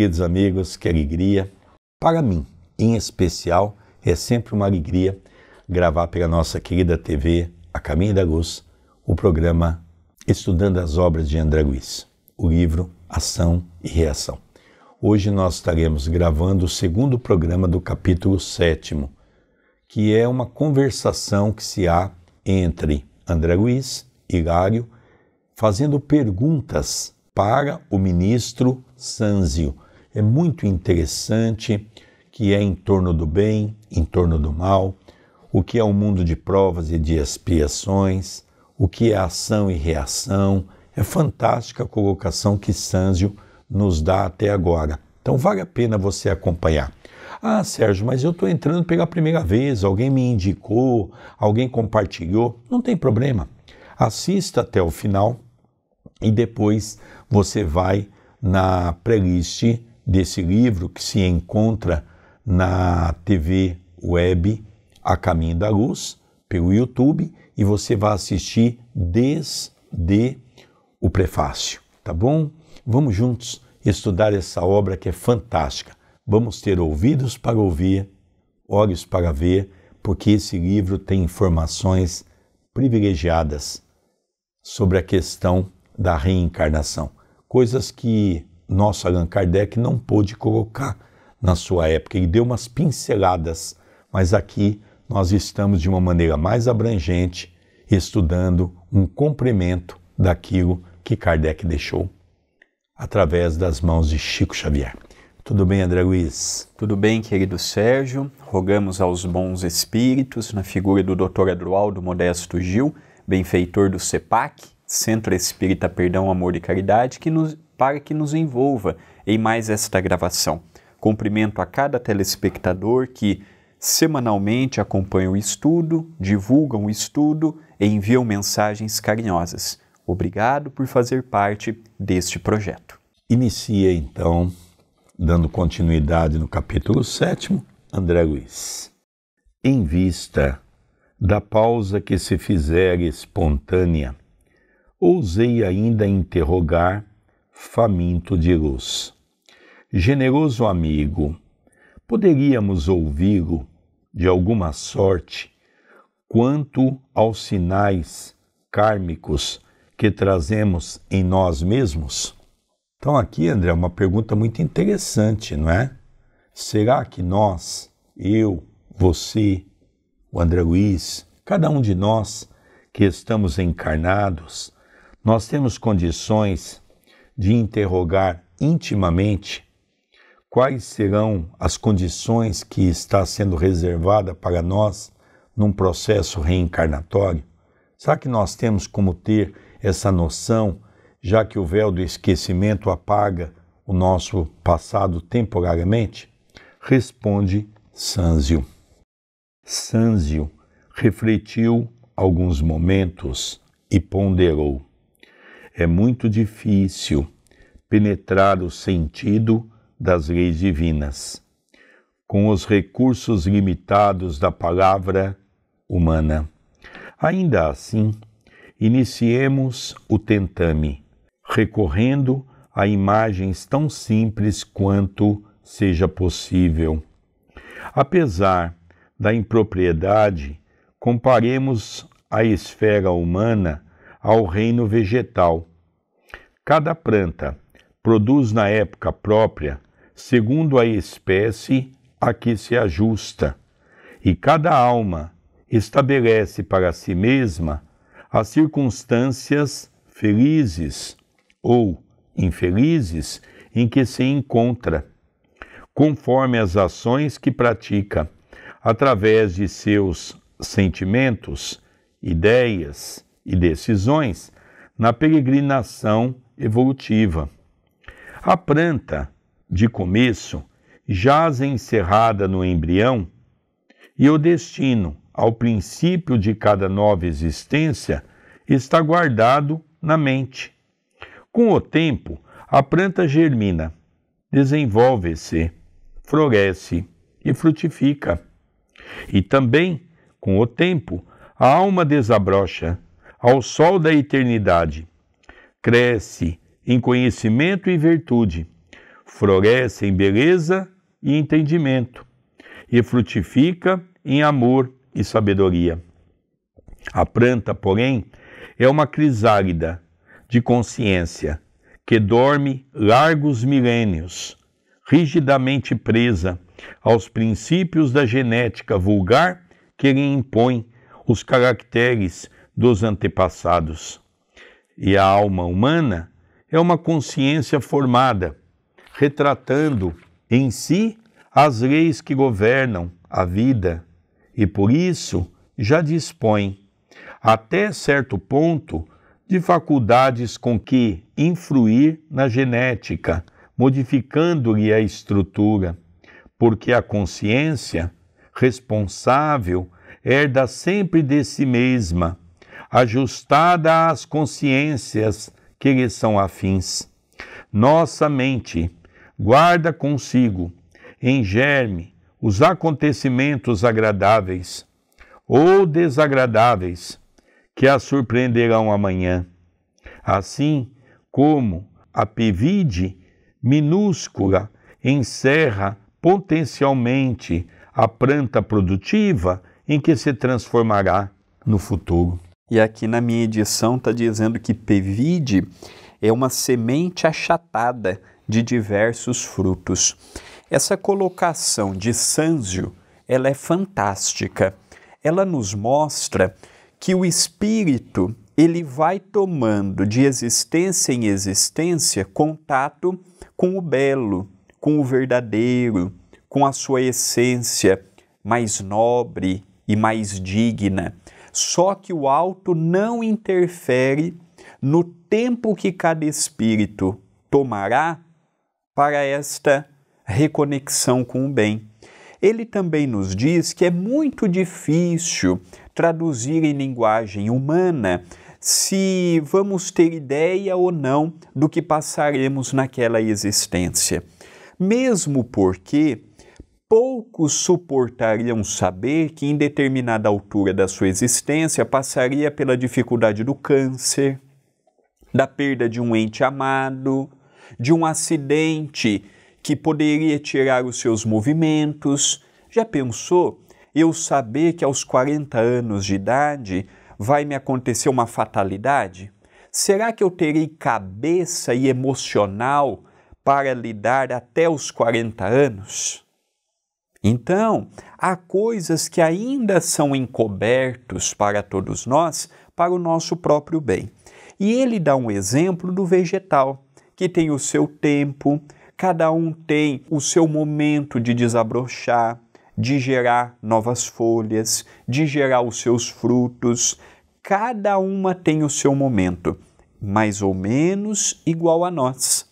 queridos amigos, que alegria. Para mim, em especial, é sempre uma alegria gravar pela nossa querida TV A Caminho da Luz o programa Estudando as Obras de André Luiz, o livro Ação e Reação. Hoje nós estaremos gravando o segundo programa do capítulo 7, que é uma conversação que se há entre André Luiz, Hilário, fazendo perguntas para o ministro Sanzio é muito interessante, que é em torno do bem, em torno do mal, o que é um mundo de provas e de expiações, o que é ação e reação. É fantástica a colocação que Sanzio nos dá até agora. Então vale a pena você acompanhar. Ah, Sérgio, mas eu estou entrando pela primeira vez, alguém me indicou, alguém compartilhou. Não tem problema. Assista até o final e depois você vai na playlist desse livro que se encontra na TV web A Caminho da Luz, pelo YouTube, e você vai assistir desde o prefácio, tá bom? Vamos juntos estudar essa obra que é fantástica. Vamos ter ouvidos para ouvir, olhos para ver, porque esse livro tem informações privilegiadas sobre a questão da reencarnação, coisas que nosso Allan Kardec não pôde colocar na sua época. Ele deu umas pinceladas, mas aqui nós estamos de uma maneira mais abrangente estudando um complemento daquilo que Kardec deixou através das mãos de Chico Xavier. Tudo bem, André Luiz? Tudo bem, querido Sérgio. Rogamos aos bons espíritos, na figura do Dr. Adroaldo Modesto Gil, benfeitor do CEPAC, Centro Espírita Perdão, Amor e Caridade, que nos para que nos envolva em mais esta gravação. Cumprimento a cada telespectador que semanalmente acompanha o estudo, divulgam o estudo e enviam mensagens carinhosas. Obrigado por fazer parte deste projeto. Inicia então, dando continuidade no capítulo 7, André Luiz. Em vista da pausa que se fizer espontânea, ousei ainda interrogar faminto de luz. Generoso amigo, poderíamos ouvi-lo, de alguma sorte, quanto aos sinais kármicos que trazemos em nós mesmos? Então, aqui, André, é uma pergunta muito interessante, não é? Será que nós, eu, você, o André Luiz, cada um de nós que estamos encarnados, nós temos condições de interrogar intimamente quais serão as condições que está sendo reservada para nós num processo reencarnatório? Será que nós temos como ter essa noção, já que o véu do esquecimento apaga o nosso passado temporariamente? Responde Sanzio. Sanzio refletiu alguns momentos e ponderou. É muito difícil penetrar o sentido das leis divinas com os recursos limitados da palavra humana. Ainda assim, iniciemos o tentame, recorrendo a imagens tão simples quanto seja possível. Apesar da impropriedade, comparemos a esfera humana ao reino vegetal. Cada planta produz na época própria, segundo a espécie a que se ajusta, e cada alma estabelece para si mesma as circunstâncias felizes ou infelizes em que se encontra, conforme as ações que pratica, através de seus sentimentos, ideias, e decisões na peregrinação evolutiva. A planta, de começo, jaz encerrada no embrião e o destino, ao princípio de cada nova existência, está guardado na mente. Com o tempo, a planta germina, desenvolve-se, floresce e frutifica. E também, com o tempo, a alma desabrocha ao sol da eternidade. Cresce em conhecimento e virtude, floresce em beleza e entendimento, e frutifica em amor e sabedoria. A planta, porém, é uma crisálida de consciência que dorme largos milênios, rigidamente presa aos princípios da genética vulgar que lhe impõe os caracteres dos antepassados. E a alma humana é uma consciência formada, retratando em si as leis que governam a vida e por isso já dispõe, até certo ponto, de faculdades com que influir na genética, modificando-lhe a estrutura, porque a consciência responsável herda sempre de si mesma ajustada às consciências que lhe são afins. Nossa mente guarda consigo, em germe, os acontecimentos agradáveis ou desagradáveis que a surpreenderão amanhã. Assim como a pevide minúscula encerra potencialmente a planta produtiva em que se transformará no futuro. E aqui na minha edição está dizendo que pevide é uma semente achatada de diversos frutos. Essa colocação de Sanzio, ela é fantástica. Ela nos mostra que o espírito, ele vai tomando de existência em existência contato com o belo, com o verdadeiro, com a sua essência mais nobre e mais digna. Só que o alto não interfere no tempo que cada espírito tomará para esta reconexão com o bem. Ele também nos diz que é muito difícil traduzir em linguagem humana se vamos ter ideia ou não do que passaremos naquela existência. Mesmo porque poucos suportariam saber que em determinada altura da sua existência passaria pela dificuldade do câncer, da perda de um ente amado, de um acidente que poderia tirar os seus movimentos. Já pensou eu saber que aos 40 anos de idade vai me acontecer uma fatalidade? Será que eu terei cabeça e emocional para lidar até os 40 anos? Então, há coisas que ainda são encobertos para todos nós, para o nosso próprio bem. E ele dá um exemplo do vegetal, que tem o seu tempo, cada um tem o seu momento de desabrochar, de gerar novas folhas, de gerar os seus frutos. Cada uma tem o seu momento, mais ou menos igual a nós.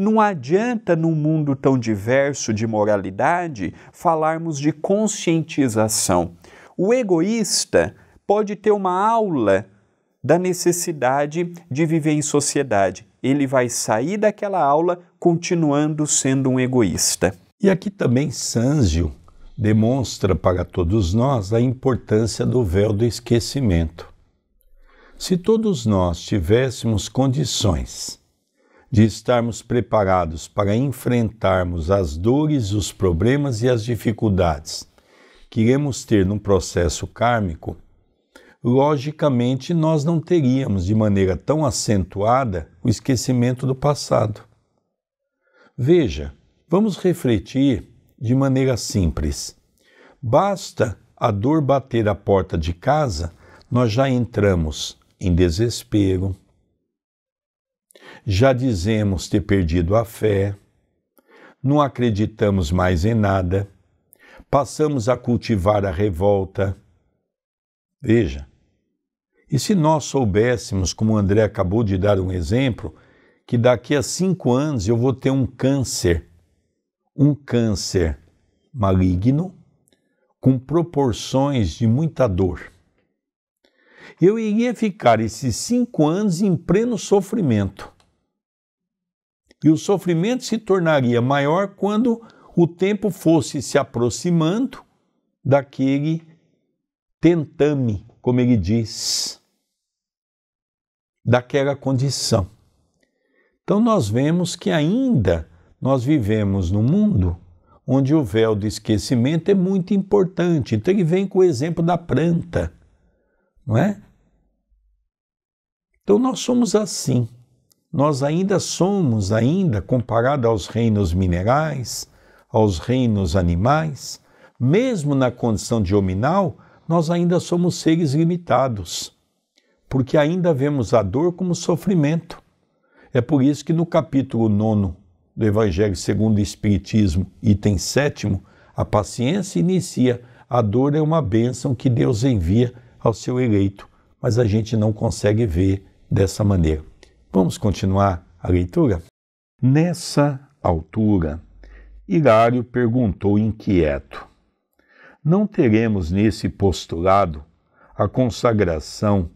Não adianta, num mundo tão diverso de moralidade, falarmos de conscientização. O egoísta pode ter uma aula da necessidade de viver em sociedade. Ele vai sair daquela aula continuando sendo um egoísta. E aqui também Sanzio demonstra para todos nós a importância do véu do esquecimento. Se todos nós tivéssemos condições de estarmos preparados para enfrentarmos as dores, os problemas e as dificuldades que iremos ter num processo kármico, logicamente nós não teríamos de maneira tão acentuada o esquecimento do passado. Veja, vamos refletir de maneira simples. Basta a dor bater a porta de casa, nós já entramos em desespero, já dizemos ter perdido a fé, não acreditamos mais em nada, passamos a cultivar a revolta. Veja, e se nós soubéssemos, como o André acabou de dar um exemplo, que daqui a cinco anos eu vou ter um câncer, um câncer maligno, com proporções de muita dor. Eu iria ficar esses cinco anos em pleno sofrimento e o sofrimento se tornaria maior quando o tempo fosse se aproximando daquele tentame, como ele diz, daquela condição. Então nós vemos que ainda nós vivemos num mundo onde o véu do esquecimento é muito importante. Então ele vem com o exemplo da planta, não é? Então nós somos assim nós ainda somos, ainda comparado aos reinos minerais, aos reinos animais, mesmo na condição de hominal, nós ainda somos seres limitados, porque ainda vemos a dor como sofrimento. É por isso que no capítulo 9 do Evangelho segundo o Espiritismo, item 7, a paciência inicia. A dor é uma bênção que Deus envia ao seu eleito, mas a gente não consegue ver dessa maneira. Vamos continuar a leitura? Nessa altura, Hilário perguntou inquieto: Não teremos nesse postulado a consagração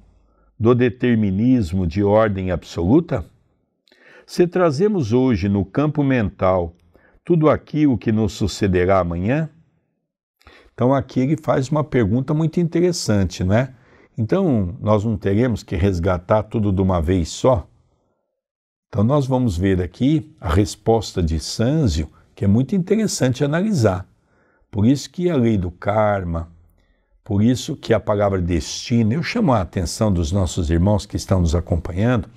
do determinismo de ordem absoluta? Se trazemos hoje no campo mental tudo aquilo que nos sucederá amanhã? Então, aqui ele faz uma pergunta muito interessante, né? Então, nós não teremos que resgatar tudo de uma vez só? Então, nós vamos ver aqui a resposta de Sanzio, que é muito interessante analisar. Por isso que a lei do karma, por isso que a palavra destino, eu chamo a atenção dos nossos irmãos que estão nos acompanhando,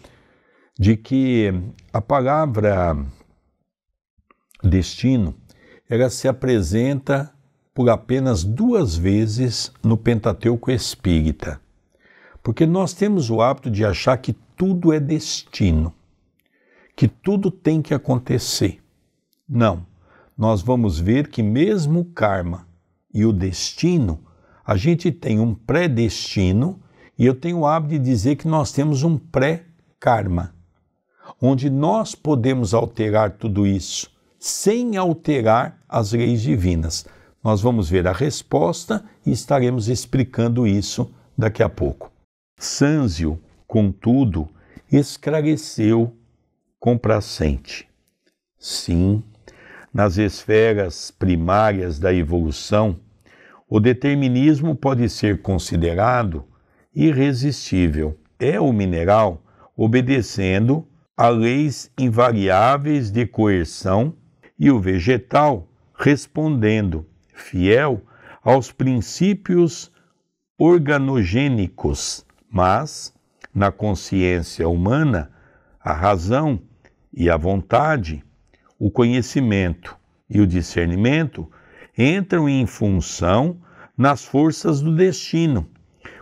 de que a palavra destino, ela se apresenta por apenas duas vezes no Pentateuco Espírita. Porque nós temos o hábito de achar que tudo é destino que tudo tem que acontecer. Não, nós vamos ver que, mesmo o karma e o destino, a gente tem um pré destino e eu tenho o hábito de dizer que nós temos um pré-karma, onde nós podemos alterar tudo isso sem alterar as leis divinas. Nós vamos ver a resposta e estaremos explicando isso daqui a pouco. Sanzio, contudo, esclareceu complacente. Sim, nas esferas primárias da evolução, o determinismo pode ser considerado irresistível. É o mineral obedecendo a leis invariáveis de coerção e o vegetal respondendo, fiel aos princípios organogênicos, mas, na consciência humana, a razão e a vontade, o conhecimento e o discernimento entram em função nas forças do destino,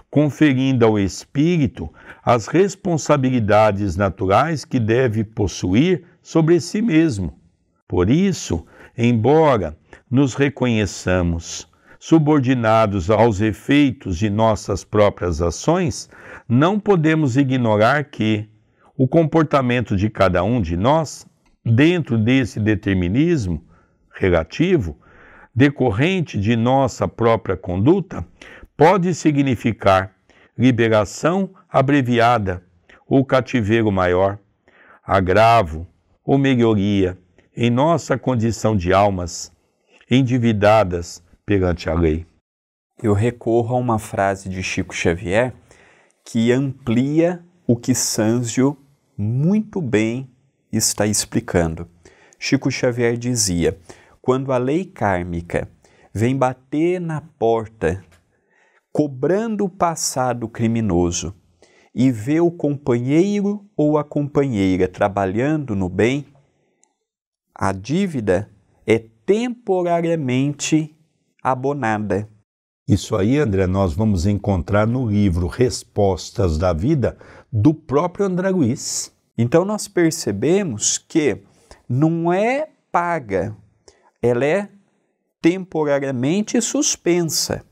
conferindo ao espírito as responsabilidades naturais que deve possuir sobre si mesmo. Por isso, embora nos reconheçamos subordinados aos efeitos de nossas próprias ações, não podemos ignorar que, o comportamento de cada um de nós dentro desse determinismo relativo decorrente de nossa própria conduta, pode significar liberação abreviada ou cativeiro maior, agravo ou melhoria em nossa condição de almas endividadas perante a lei. Eu recorro a uma frase de Chico Xavier que amplia o que Sanzio muito bem está explicando. Chico Xavier dizia: quando a lei kármica vem bater na porta, cobrando o passado criminoso, e vê o companheiro ou a companheira trabalhando no bem, a dívida é temporariamente abonada isso aí, André, nós vamos encontrar no livro Respostas da Vida do próprio André Luiz. Então nós percebemos que não é paga, ela é temporariamente suspensa,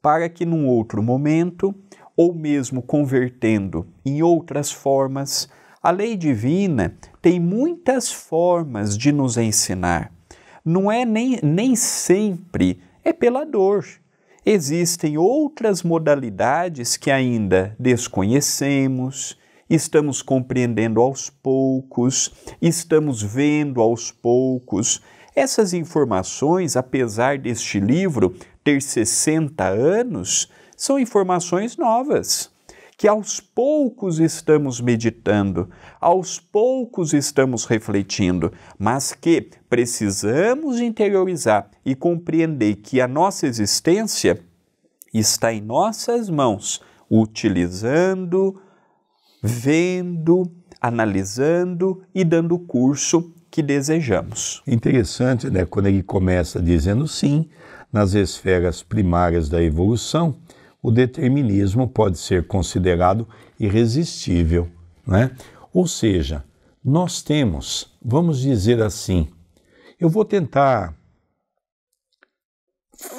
para que num outro momento, ou mesmo convertendo em outras formas, a lei divina tem muitas formas de nos ensinar. Não é nem, nem sempre é pela dor existem outras modalidades que ainda desconhecemos, estamos compreendendo aos poucos, estamos vendo aos poucos. Essas informações, apesar deste livro ter 60 anos, são informações novas que aos poucos estamos meditando, aos poucos estamos refletindo, mas que precisamos interiorizar e compreender que a nossa existência está em nossas mãos, utilizando, vendo, analisando e dando o curso que desejamos. Interessante, né, quando ele começa dizendo sim nas esferas primárias da evolução, o determinismo pode ser considerado irresistível. Né? Ou seja, nós temos, vamos dizer assim, eu vou tentar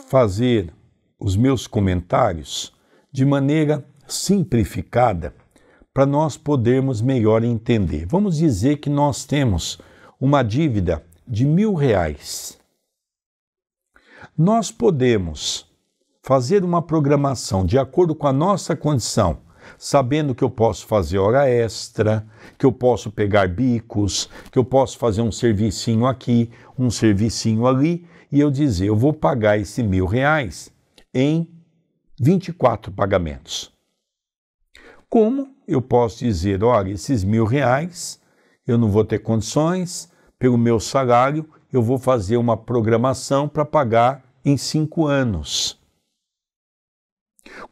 fazer os meus comentários de maneira simplificada para nós podermos melhor entender. Vamos dizer que nós temos uma dívida de mil reais. Nós podemos fazer uma programação de acordo com a nossa condição, sabendo que eu posso fazer hora extra, que eu posso pegar bicos, que eu posso fazer um servicinho aqui, um servicinho ali, e eu dizer, eu vou pagar esse mil reais em 24 pagamentos. Como eu posso dizer, olha, esses mil reais eu não vou ter condições, pelo meu salário eu vou fazer uma programação para pagar em cinco anos.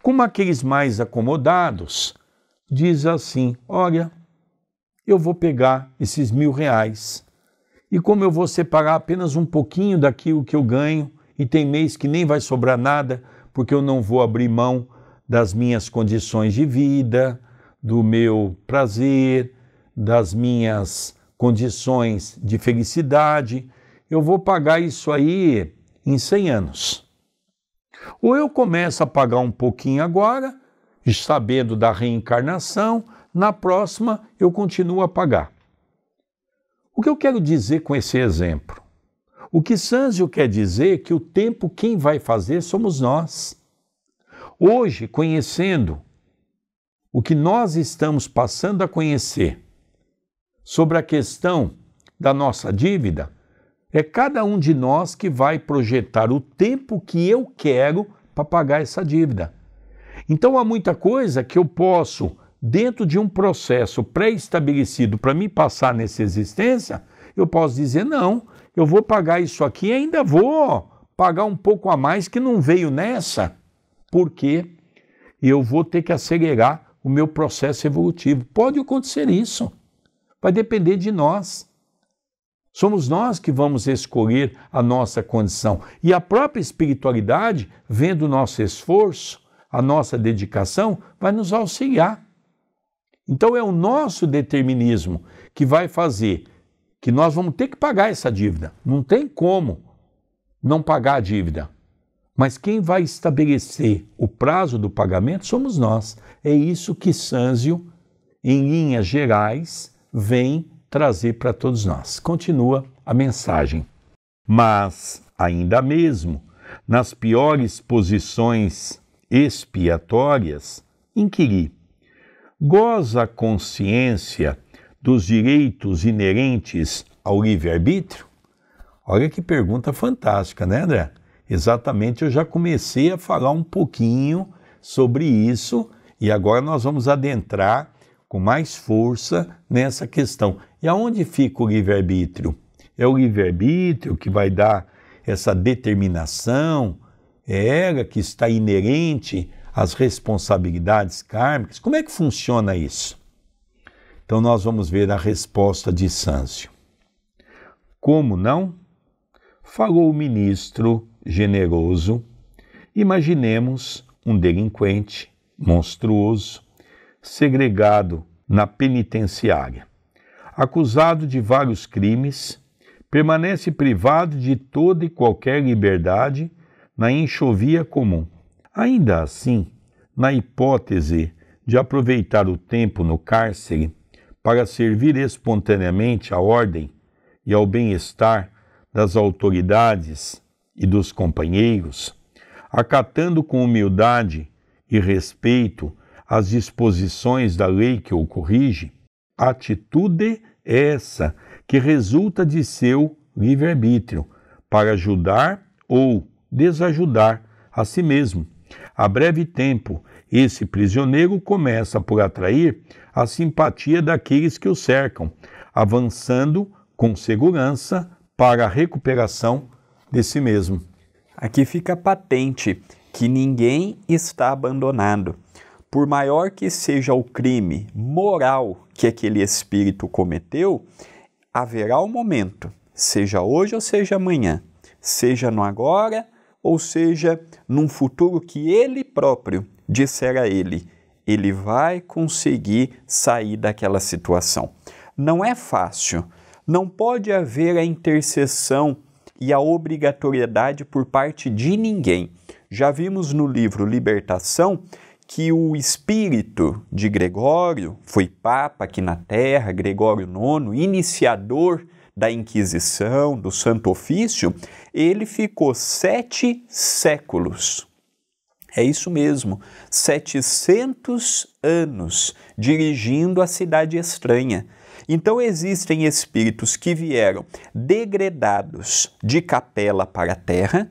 Como aqueles mais acomodados, diz assim: Olha, eu vou pegar esses mil reais. E como eu vou separar apenas um pouquinho daquilo que eu ganho, e tem mês que nem vai sobrar nada, porque eu não vou abrir mão das minhas condições de vida, do meu prazer, das minhas condições de felicidade. Eu vou pagar isso aí em 100 anos. Ou eu começo a pagar um pouquinho agora, sabendo da reencarnação, na próxima eu continuo a pagar. O que eu quero dizer com esse exemplo? O que Sanzio quer dizer é que o tempo quem vai fazer somos nós. Hoje, conhecendo o que nós estamos passando a conhecer sobre a questão da nossa dívida, é cada um de nós que vai projetar o tempo que eu quero para pagar essa dívida. Então há muita coisa que eu posso, dentro de um processo pré-estabelecido para me passar nessa existência, eu posso dizer: não, eu vou pagar isso aqui e ainda vou pagar um pouco a mais que não veio nessa, porque eu vou ter que acelerar o meu processo evolutivo. Pode acontecer isso. Vai depender de nós. Somos nós que vamos escolher a nossa condição. E a própria espiritualidade, vendo o nosso esforço, a nossa dedicação, vai nos auxiliar. Então é o nosso determinismo que vai fazer que nós vamos ter que pagar essa dívida. Não tem como não pagar a dívida. Mas quem vai estabelecer o prazo do pagamento somos nós. É isso que Sanzio, em linhas gerais, vem trazer para todos nós. Continua a mensagem. Mas, ainda mesmo, nas piores posições expiatórias, inquiri: goza a consciência dos direitos inerentes ao livre-arbítrio? Olha que pergunta fantástica, né, André? Exatamente, eu já comecei a falar um pouquinho sobre isso e agora nós vamos adentrar com mais força nessa questão. E aonde fica o livre-arbítrio? É o livre-arbítrio que vai dar essa determinação, é ela que está inerente às responsabilidades kármicas. Como é que funciona isso? Então nós vamos ver a resposta de Sâncio. Como não? Falou o ministro generoso. Imaginemos um delinquente monstruoso segregado na penitenciária. Acusado de vários crimes, permanece privado de toda e qualquer liberdade na enxovia comum. Ainda assim, na hipótese de aproveitar o tempo no cárcere para servir espontaneamente à ordem e ao bem-estar das autoridades e dos companheiros, acatando com humildade e respeito as disposições da lei que o corrige, atitude é essa que resulta de seu livre-arbítrio para ajudar ou desajudar a si mesmo. A breve tempo, esse prisioneiro começa por atrair a simpatia daqueles que o cercam, avançando com segurança para a recuperação de si mesmo. Aqui fica patente que ninguém está abandonado por maior que seja o crime moral que aquele espírito cometeu, haverá um momento, seja hoje ou seja amanhã, seja no agora ou seja num futuro que ele próprio disser a ele, ele vai conseguir sair daquela situação. Não é fácil, não pode haver a intercessão e a obrigatoriedade por parte de ninguém. Já vimos no livro Libertação que o espírito de Gregório, foi papa aqui na terra, Gregório IX, iniciador da Inquisição, do Santo Ofício, ele ficou sete séculos. É isso mesmo, 700 anos dirigindo a cidade estranha. Então existem espíritos que vieram degredados de capela para a terra,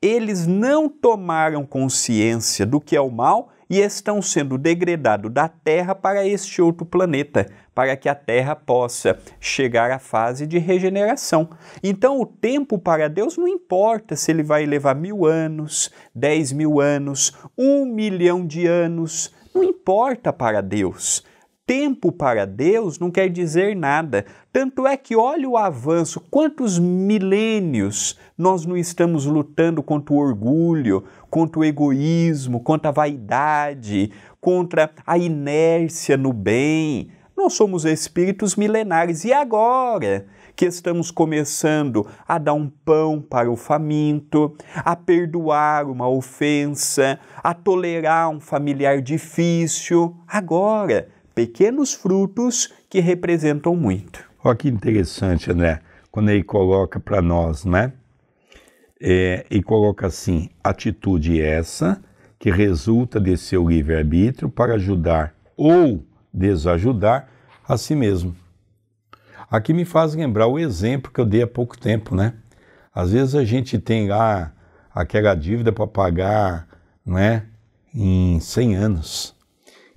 eles não tomaram consciência do que é o mal, e estão sendo degradados da Terra para este outro planeta, para que a Terra possa chegar à fase de regeneração. Então, o tempo para Deus não importa se ele vai levar mil anos, dez mil anos, um milhão de anos, não importa para Deus tempo para Deus não quer dizer nada. Tanto é que olha o avanço, quantos milênios nós não estamos lutando contra o orgulho, contra o egoísmo, contra a vaidade, contra a inércia no bem. Nós somos espíritos milenares e agora que estamos começando a dar um pão para o faminto, a perdoar uma ofensa, a tolerar um familiar difícil, agora pequenos frutos que representam muito. Olha que interessante, né? Quando ele coloca para nós, né? É, e coloca assim: atitude essa que resulta de seu livre-arbítrio para ajudar ou desajudar a si mesmo. Aqui me faz lembrar o exemplo que eu dei há pouco tempo, né? Às vezes a gente tem lá aquela dívida para pagar, né? Em 100 anos.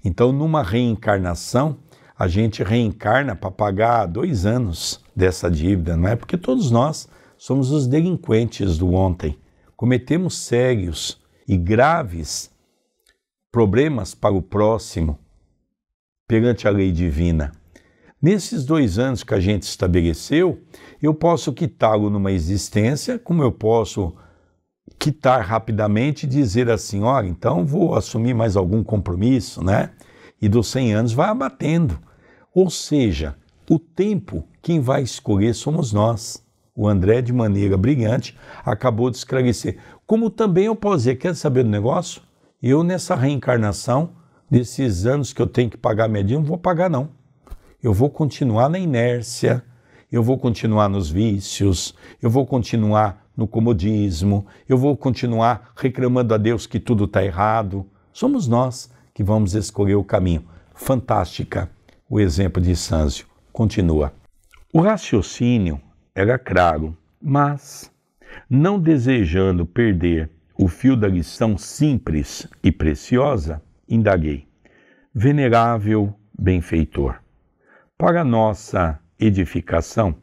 Então, numa reencarnação, a gente reencarna para pagar dois anos dessa dívida, não é? Porque todos nós somos os delinquentes do ontem. Cometemos sérios e graves problemas para o próximo perante a lei divina. Nesses dois anos que a gente estabeleceu, eu posso quitá-lo numa existência, como eu posso quitar rapidamente e dizer assim, olha, então vou assumir mais algum compromisso, né? E dos 100 anos vai abatendo. Ou seja, o tempo quem vai escolher somos nós. O André, de maneira brilhante, acabou de esclarecer. Como também eu posso dizer, quer saber do negócio? Eu, nessa reencarnação, desses anos que eu tenho que pagar minha dívida, não vou pagar, não. Eu vou continuar na inércia, eu vou continuar nos vícios, eu vou continuar no comodismo, eu vou continuar reclamando a Deus que tudo está errado. Somos nós que vamos escolher o caminho. Fantástica o exemplo de Sanzio. Continua. O raciocínio era claro, mas, não desejando perder o fio da lição simples e preciosa, indaguei. Venerável benfeitor, para nossa edificação,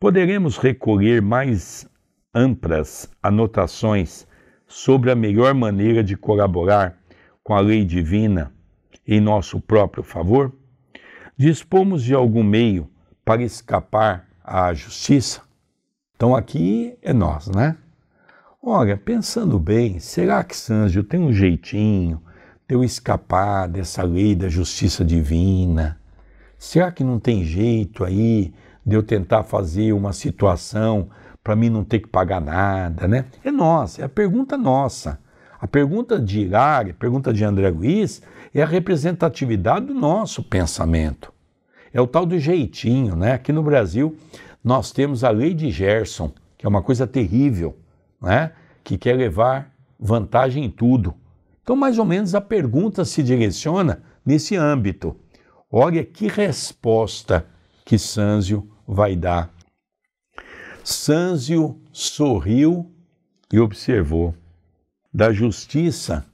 poderemos recolher mais amplas anotações sobre a melhor maneira de colaborar com a lei divina em nosso próprio favor? Dispomos de algum meio para escapar à justiça? Então aqui é nós, né? Olha, pensando bem, será que Sanjo tem um jeitinho de eu escapar dessa lei da justiça divina? Será que não tem jeito aí de eu tentar fazer uma situação para mim não ter que pagar nada, né? É nossa, é a pergunta nossa. A pergunta de Irari, a pergunta de André Luiz, é a representatividade do nosso pensamento. É o tal do jeitinho, né? Aqui no Brasil, nós temos a lei de Gerson, que é uma coisa terrível, né? Que quer levar vantagem em tudo. Então, mais ou menos, a pergunta se direciona nesse âmbito. Olha que resposta que Sanzio vai dar Sanzio sorriu e observou: Da justiça,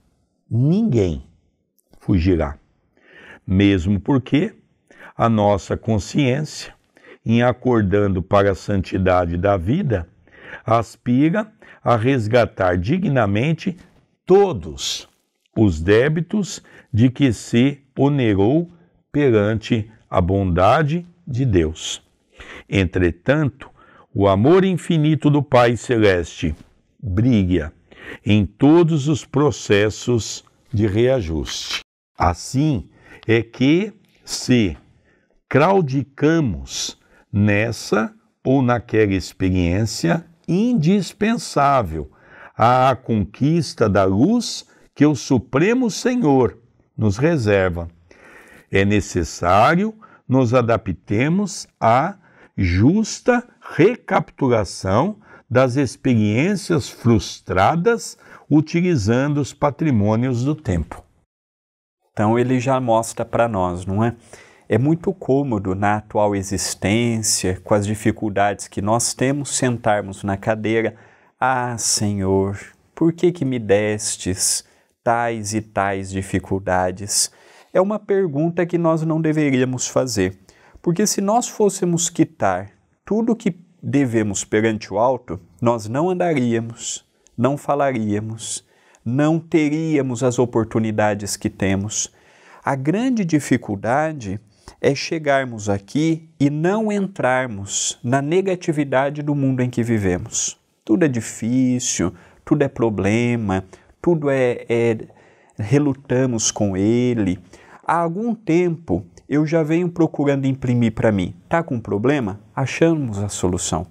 ninguém fugirá, mesmo porque a nossa consciência, em acordando para a santidade da vida, aspira a resgatar dignamente todos os débitos de que se onerou perante a bondade de Deus. Entretanto, o amor infinito do Pai Celeste brilha em todos os processos de reajuste. Assim é que se claudicamos nessa ou naquela experiência indispensável à conquista da luz que o Supremo Senhor nos reserva. É necessário nos adaptemos à justa recapturação das experiências frustradas utilizando os patrimônios do tempo. Então ele já mostra para nós, não é? É muito cômodo na atual existência, com as dificuldades que nós temos, sentarmos na cadeira. Ah, Senhor, por que que me destes tais e tais dificuldades? É uma pergunta que nós não deveríamos fazer, porque se nós fôssemos quitar tudo que devemos perante o alto, nós não andaríamos, não falaríamos, não teríamos as oportunidades que temos. A grande dificuldade é chegarmos aqui e não entrarmos na negatividade do mundo em que vivemos. Tudo é difícil, tudo é problema, tudo é, é relutamos com ele. Há algum tempo eu já venho procurando imprimir para mim. Tá com um problema? Achamos a solução.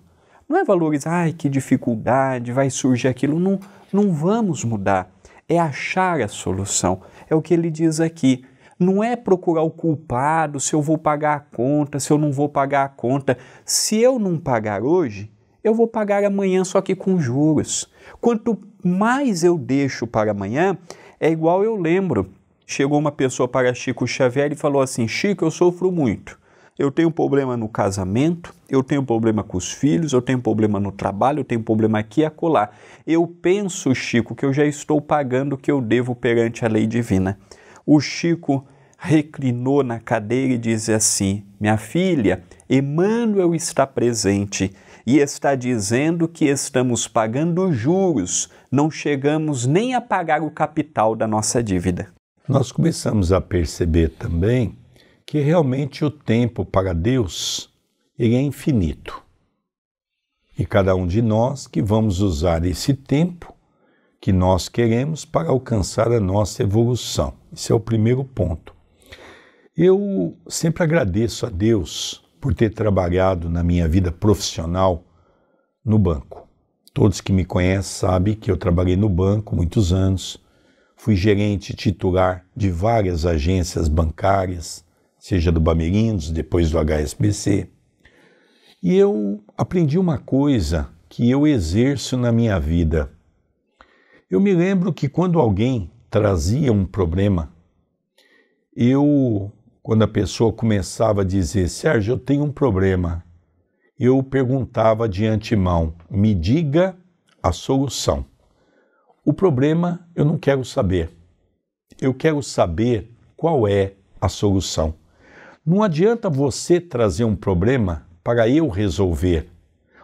Não é valorizar, ai, que dificuldade, vai surgir aquilo. Não, não vamos mudar. É achar a solução. É o que ele diz aqui. Não é procurar o culpado, se eu vou pagar a conta, se eu não vou pagar a conta. Se eu não pagar hoje, eu vou pagar amanhã, só que com juros. Quanto mais eu deixo para amanhã, é igual eu lembro chegou uma pessoa para Chico Xavier e falou assim: Chico, eu sofro muito. Eu tenho problema no casamento, eu tenho problema com os filhos, eu tenho problema no trabalho, eu tenho problema aqui e acolá. Eu penso, Chico, que eu já estou pagando o que eu devo perante a lei divina. O Chico reclinou na cadeira e disse assim: Minha filha, Emmanuel está presente e está dizendo que estamos pagando juros, não chegamos nem a pagar o capital da nossa dívida nós começamos a perceber também que realmente o tempo para Deus ele é infinito. E cada um de nós que vamos usar esse tempo que nós queremos para alcançar a nossa evolução. Esse é o primeiro ponto. Eu sempre agradeço a Deus por ter trabalhado na minha vida profissional no banco. Todos que me conhecem sabem que eu trabalhei no banco muitos anos, fui gerente titular de várias agências bancárias, seja do Bamerindos, depois do HSBC. E eu aprendi uma coisa que eu exerço na minha vida. Eu me lembro que quando alguém trazia um problema, eu, quando a pessoa começava a dizer, Sérgio, eu tenho um problema, eu perguntava de antemão, me diga a solução. O problema eu não quero saber. Eu quero saber qual é a solução. Não adianta você trazer um problema para eu resolver.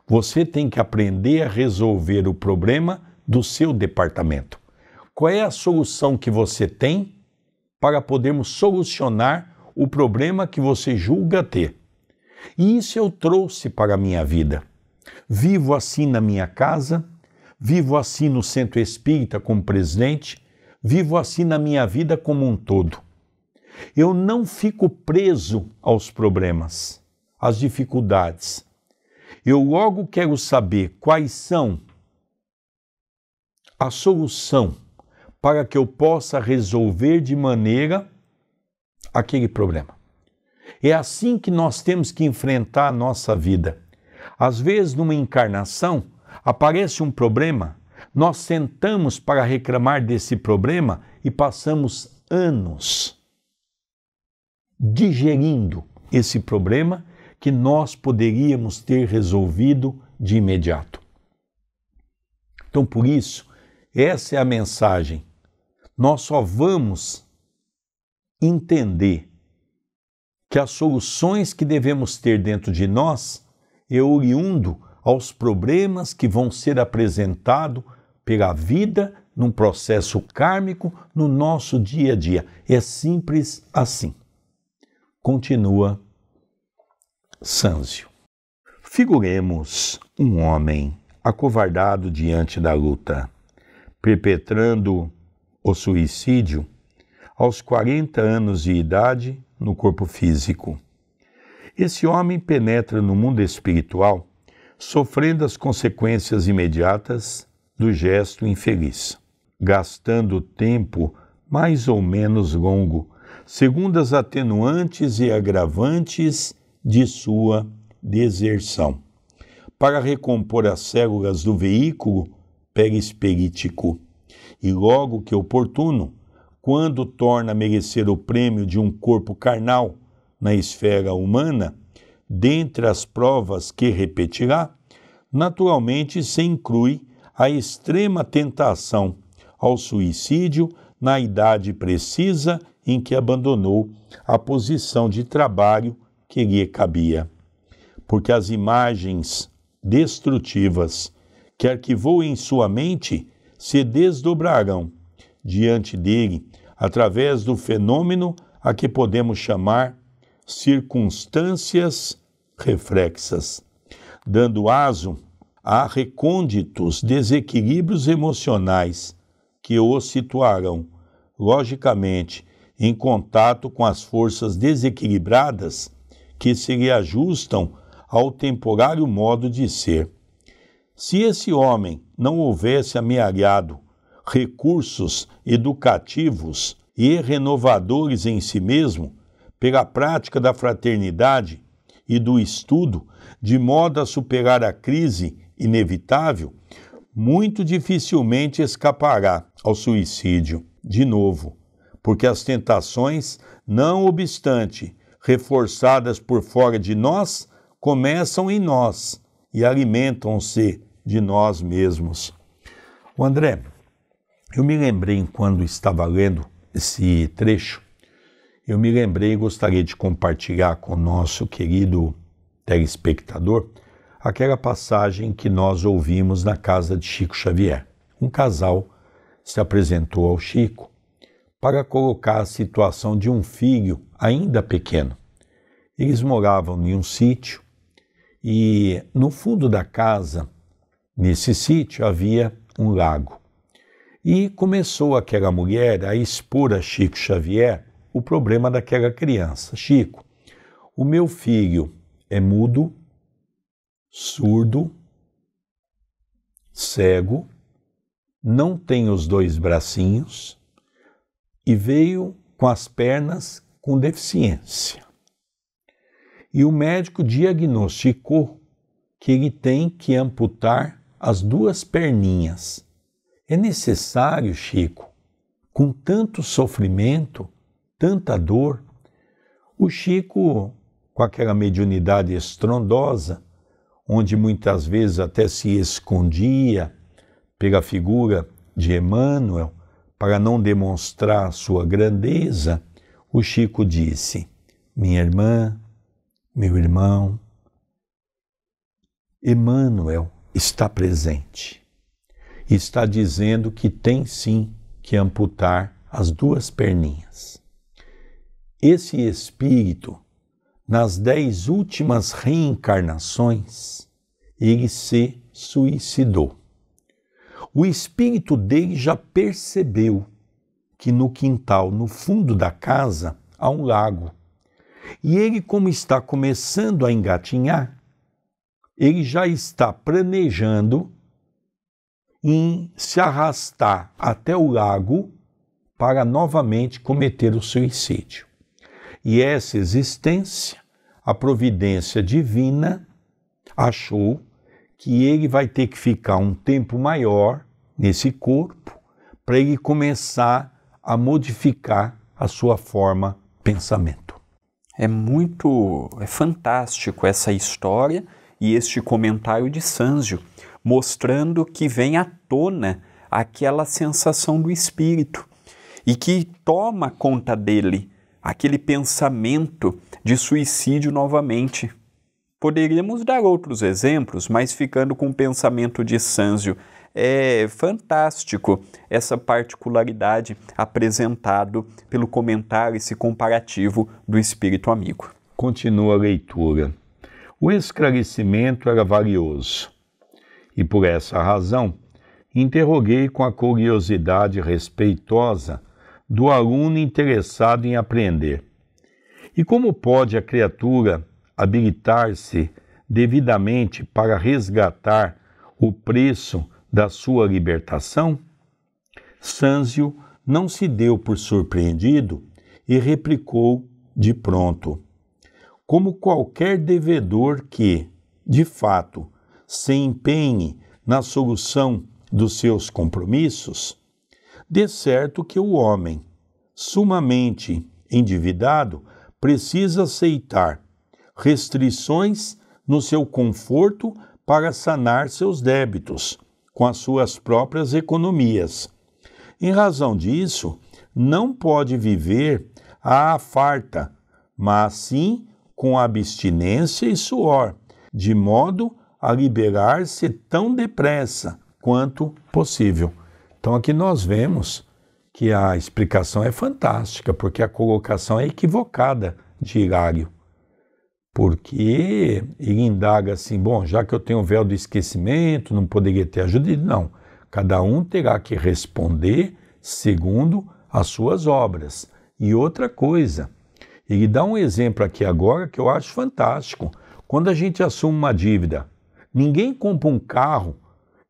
Você tem que aprender a resolver o problema do seu departamento. Qual é a solução que você tem para podermos solucionar o problema que você julga ter? E isso eu trouxe para a minha vida. Vivo assim na minha casa, vivo assim no centro espírita como presidente, vivo assim na minha vida como um todo. Eu não fico preso aos problemas, às dificuldades. Eu logo quero saber quais são a solução para que eu possa resolver de maneira aquele problema. É assim que nós temos que enfrentar a nossa vida. Às vezes, numa encarnação, Aparece um problema, nós sentamos para reclamar desse problema e passamos anos digerindo esse problema que nós poderíamos ter resolvido de imediato. Então, por isso, essa é a mensagem. Nós só vamos entender que as soluções que devemos ter dentro de nós é oriundo aos problemas que vão ser apresentados pela vida num processo kármico no nosso dia a dia. É simples assim. Continua Sanzio. Figuremos um homem acovardado diante da luta, perpetrando o suicídio aos 40 anos de idade no corpo físico. Esse homem penetra no mundo espiritual sofrendo as consequências imediatas do gesto infeliz, gastando tempo mais ou menos longo, segundo as atenuantes e agravantes de sua deserção, para recompor as células do veículo perisperítico. E logo que oportuno, quando torna a merecer o prêmio de um corpo carnal na esfera humana, dentre as provas que repetirá, naturalmente se inclui a extrema tentação ao suicídio na idade precisa em que abandonou a posição de trabalho que lhe cabia. Porque as imagens destrutivas, que arquivou em sua mente, se desdobrarão diante dele através do fenômeno a que podemos chamar circunstâncias reflexas, dando aso a recônditos desequilíbrios emocionais que o situarão, logicamente, em contato com as forças desequilibradas que se lhe ajustam ao temporário modo de ser. Se esse homem não houvesse amealhado recursos educativos e renovadores em si mesmo, pela prática da fraternidade e do estudo, de modo a superar a crise inevitável, muito dificilmente escapará ao suicídio de novo, porque as tentações, não obstante reforçadas por fora de nós, começam em nós e alimentam-se de nós mesmos. O André, eu me lembrei quando estava lendo esse trecho eu me lembrei e gostaria de compartilhar com o nosso querido telespectador aquela passagem que nós ouvimos na casa de Chico Xavier. Um casal se apresentou ao Chico para colocar a situação de um filho ainda pequeno. Eles moravam em um sítio e no fundo da casa, nesse sítio, havia um lago. E começou aquela mulher a expor a Chico Xavier o problema daquela criança. Chico, o meu filho é mudo, surdo, cego, não tem os dois bracinhos e veio com as pernas com deficiência. E o médico diagnosticou que ele tem que amputar as duas perninhas. É necessário, Chico, com tanto sofrimento, tanta dor. O Chico, com aquela mediunidade estrondosa, onde muitas vezes até se escondia pela figura de Emmanuel, para não demonstrar sua grandeza, o Chico disse: Minha irmã, meu irmão, Emmanuel está presente. Está dizendo que tem sim que amputar as duas perninhas esse espírito, nas dez últimas reencarnações, ele se suicidou. O espírito dele já percebeu que no quintal, no fundo da casa, há um lago. E ele, como está começando a engatinhar, ele já está planejando em se arrastar até o lago para novamente cometer o suicídio e essa existência, a providência divina achou que ele vai ter que ficar um tempo maior nesse corpo para ele começar a modificar a sua forma pensamento. É muito é fantástico essa história e este comentário de Sanzio, mostrando que vem à tona aquela sensação do espírito e que toma conta dele aquele pensamento de suicídio novamente. Poderíamos dar outros exemplos, mas ficando com o pensamento de Sanzio, é fantástico essa particularidade apresentado pelo comentário esse comparativo do espírito amigo. Continua a leitura. O esclarecimento era valioso. E por essa razão, interroguei com a curiosidade respeitosa do aluno interessado em aprender. E como pode a criatura habilitar-se devidamente para resgatar o preço da sua libertação? Sânzio não se deu por surpreendido e replicou de pronto: Como qualquer devedor que, de fato, se empenhe na solução dos seus compromissos, de certo que o homem, sumamente endividado, precisa aceitar restrições no seu conforto para sanar seus débitos com as suas próprias economias. Em razão disso, não pode viver à farta, mas sim com abstinência e suor, de modo a liberar-se tão depressa quanto possível. Então aqui nós vemos que a explicação é fantástica, porque a colocação é equivocada de Hilário. Porque ele indaga assim: bom, já que eu tenho o véu do esquecimento, não poderia ter ajuda? Não. Cada um terá que responder segundo as suas obras. E outra coisa, ele dá um exemplo aqui agora que eu acho fantástico. Quando a gente assume uma dívida, ninguém compra um carro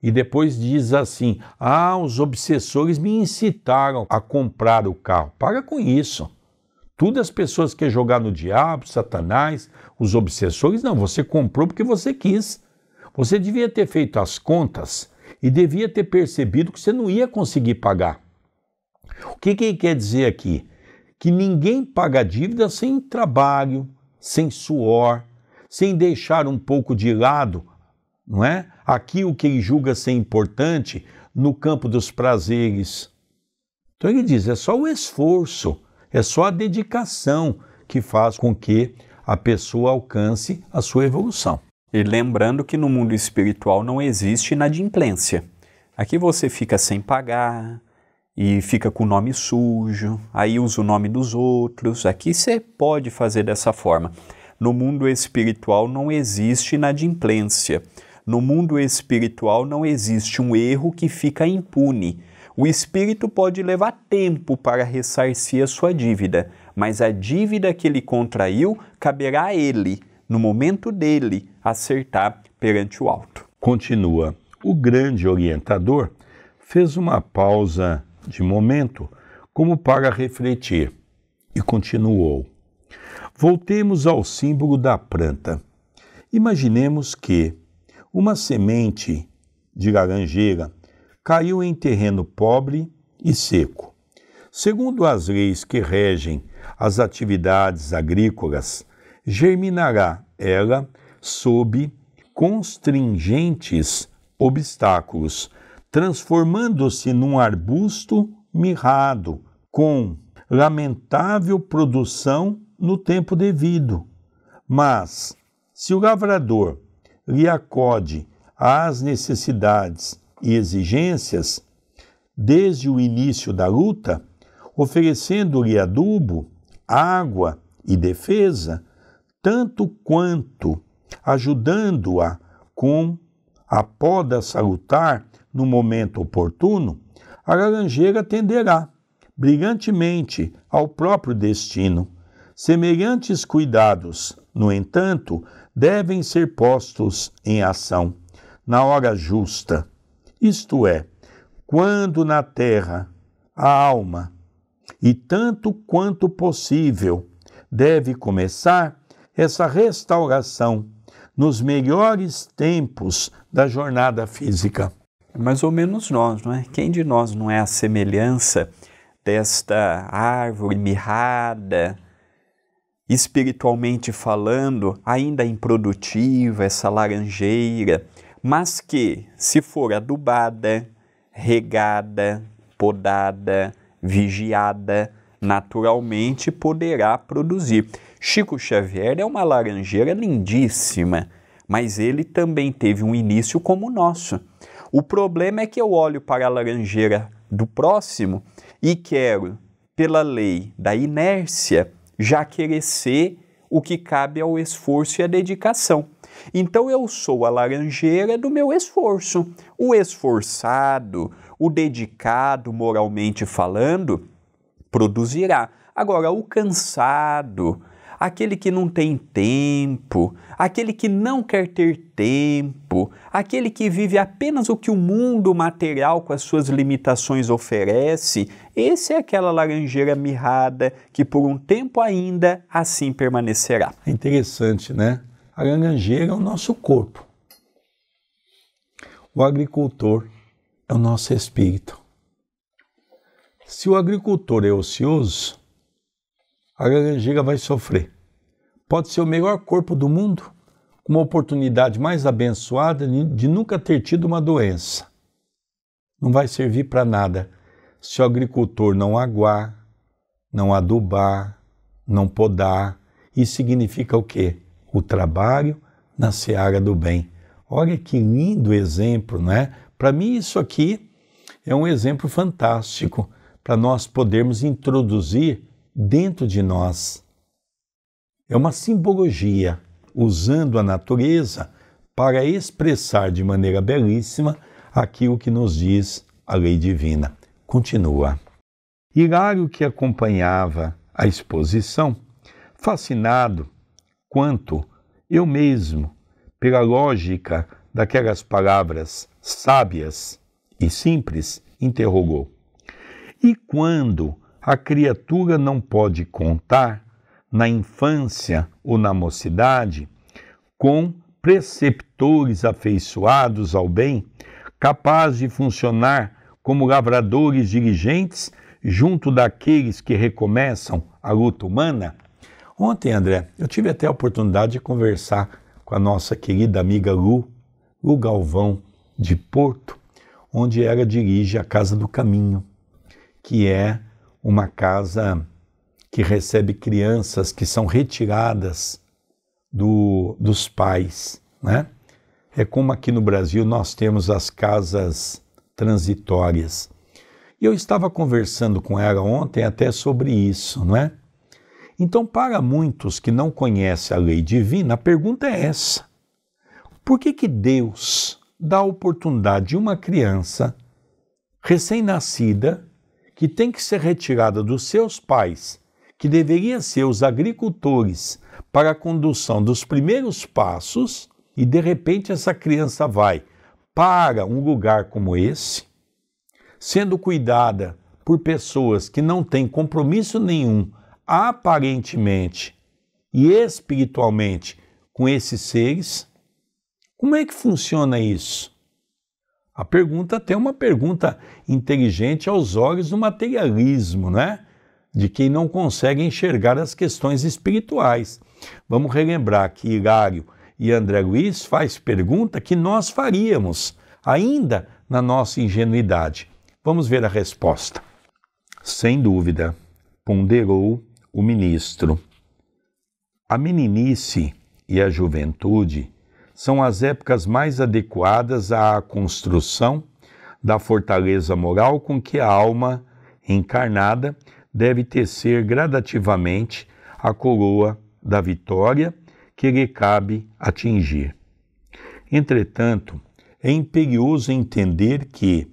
e depois diz assim: ah, os obsessores me incitaram a comprar o carro. Para com isso. Tudo as pessoas que jogar no diabo, Satanás, os obsessores, não, você comprou porque você quis. Você devia ter feito as contas e devia ter percebido que você não ia conseguir pagar. O que, que ele quer dizer aqui? Que ninguém paga dívida sem trabalho, sem suor, sem deixar um pouco de lado, não é? aqui o que julga ser importante no campo dos prazeres. Então ele diz: é só o esforço, é só a dedicação que faz com que a pessoa alcance a sua evolução. E lembrando que no mundo espiritual não existe inadimplência. Aqui você fica sem pagar e fica com o nome sujo, aí usa o nome dos outros. Aqui você pode fazer dessa forma. No mundo espiritual não existe inadimplência. No mundo espiritual não existe um erro que fica impune. O espírito pode levar tempo para ressarcir a sua dívida, mas a dívida que ele contraiu caberá a ele, no momento dele, acertar perante o alto. Continua. O grande orientador fez uma pausa de momento, como para refletir, e continuou. Voltemos ao símbolo da planta. Imaginemos que uma semente de laranjeira caiu em terreno pobre e seco. Segundo as leis que regem as atividades agrícolas, germinará ela sob constringentes obstáculos, transformando-se num arbusto mirrado, com lamentável produção no tempo devido. Mas, se o lavrador lhe acode às necessidades e exigências desde o início da luta, oferecendo-lhe adubo, água e defesa, tanto quanto ajudando-a com a poda salutar no momento oportuno, a laranjeira tenderá brilhantemente ao próprio destino. Semelhantes cuidados no entanto, devem ser postos em ação na hora justa, isto é, quando na terra a alma, e tanto quanto possível, deve começar essa restauração nos melhores tempos da jornada física. Mais ou menos nós, não é? Quem de nós não é a semelhança desta árvore mirrada, espiritualmente falando, ainda improdutiva, essa laranjeira, mas que, se for adubada, regada, podada, vigiada, naturalmente poderá produzir. Chico Xavier é uma laranjeira lindíssima, mas ele também teve um início como o nosso. O problema é que eu olho para a laranjeira do próximo e quero, pela lei da inércia, já querer ser o que cabe ao esforço e à dedicação. Então eu sou a laranjeira do meu esforço. O esforçado, o dedicado, moralmente falando, produzirá. Agora, o cansado, aquele que não tem tempo, aquele que não quer ter tempo, aquele que vive apenas o que o mundo material com as suas limitações oferece, esse é aquela laranjeira mirrada que por um tempo ainda assim permanecerá. É interessante, né? A laranjeira é o nosso corpo. O agricultor é o nosso espírito. Se o agricultor é ocioso, a garganta vai sofrer. Pode ser o melhor corpo do mundo, com uma oportunidade mais abençoada de nunca ter tido uma doença. Não vai servir para nada se o agricultor não aguar, não adubar, não podar. Isso significa o quê? O trabalho na seara do bem. Olha que lindo exemplo, não é? Para mim, isso aqui é um exemplo fantástico para nós podermos introduzir dentro de nós. É uma simbologia, usando a natureza para expressar de maneira belíssima aquilo que nos diz a lei divina. Continua. Hilário, que acompanhava a exposição, fascinado quanto eu mesmo pela lógica daquelas palavras sábias e simples, interrogou: E quando a criatura não pode contar na infância ou na mocidade com preceptores afeiçoados ao bem, capazes de funcionar como lavradores dirigentes junto daqueles que recomeçam a luta humana? Ontem, André, eu tive até a oportunidade de conversar com a nossa querida amiga Lu, Lu Galvão, de Porto, onde ela dirige a Casa do Caminho, que é uma casa que recebe crianças que são retiradas do, dos pais. Né? É como aqui no Brasil nós temos as casas transitórias. E eu estava conversando com ela ontem até sobre isso, não é? Então, para muitos que não conhecem a lei divina, a pergunta é essa: por que, que Deus dá a oportunidade de uma criança recém-nascida que tem que ser retirada dos seus pais, que deveriam ser os agricultores para a condução dos primeiros passos, e de repente essa criança vai para um lugar como esse, sendo cuidada por pessoas que não têm compromisso nenhum, aparentemente e espiritualmente, com esses seres? Como é que funciona isso? A pergunta tem uma pergunta inteligente aos olhos do materialismo, né? De quem não consegue enxergar as questões espirituais. Vamos relembrar que Hilário e André Luiz faz pergunta que nós faríamos, ainda na nossa ingenuidade. Vamos ver a resposta. Sem dúvida, ponderou o ministro. A meninice e a juventude são as épocas mais adequadas à construção da fortaleza moral com que a alma encarnada deve tecer gradativamente a coroa da vitória que lhe cabe atingir. Entretanto, é imperioso entender que,